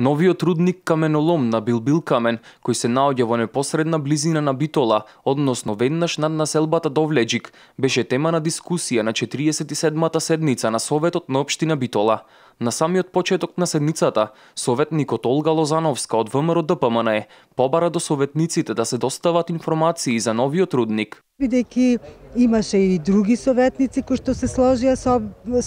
Новиот рудник Каменолом на Билбил Камен, кој се наоѓа во непосредна близина на Битола, односно веднаш над населбата Довледжик, беше тема на дискусија на 47-та седница на Советот на Општина Битола. На самиот почеток на седницата, советникот Олга Лозановска од ВМРО ДПМНЕ побара до советниците да се достават информации за новиот рудник бидејќи имаше и други советници кои што се сложија со,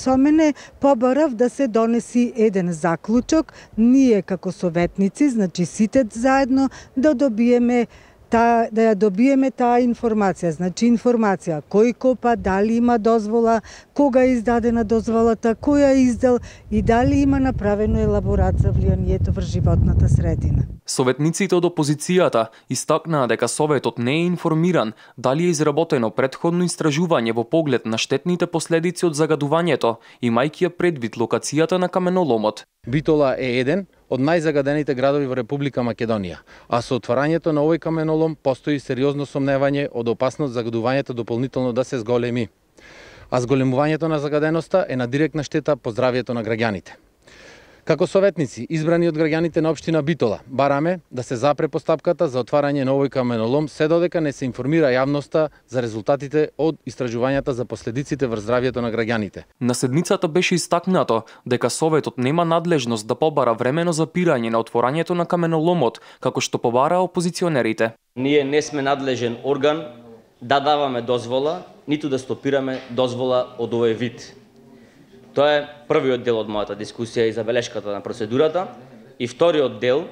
со мене, побарав да се донеси еден заклучок, ние како советници, значи сите заедно, да добиеме та, да ја добиеме таа информација. Значи информација кој копа, дали има дозвола, кога е издадена дозволата, кој ја издал и дали има направено елаборат за влијанието врз животната средина. Советниците од опозицијата истакнаа дека Советот не е информиран дали е изработено предходно истражување во поглед на штетните последици од загадувањето, имајќи ја предвид локацијата на каменоломот. Битола е еден од најзагадените градови во Република Македонија, а со отварањето на овој каменолом постои сериозно сомневање од опасност загадувањето дополнително да се зголеми. А зголемувањето на загаденоста е на директна штета по здравјето на граѓаните. Како советници, избрани од граѓаните на општина Битола, бараме да се запре постапката за отварање на овој каменолом, се додека не се информира јавноста за резултатите од истражувањата за последиците врз здравјето на граѓаните. На седницата беше истакнато дека советот нема надлежност да побара времено запирање на отворањето на каменоломот, како што побара опозиционерите. Ние не сме надлежен орган да даваме дозвола, ниту да стопираме дозвола од овој вид. Тоа е првиот дел од мојата дискусија и забелешката на процедурата. И вториот дел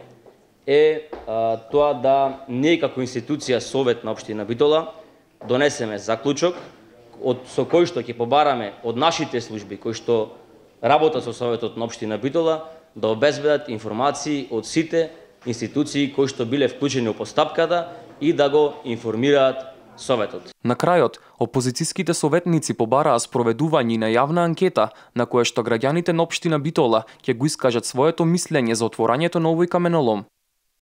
е а, тоа да ние како институција Совет на Обштина Битола донесеме заклучок од со кој што ќе побараме од нашите служби кои што работат со Советот на Обштина Битола да обезбедат информации од сите институции кои што биле вклучени во постапката и да го информираат Советот. На крајот, опозицијските советници побараа спроведување на јавна анкета на која што граѓаните на општина Битола ќе го искажат своето мислење за отворањето на овој каменолом.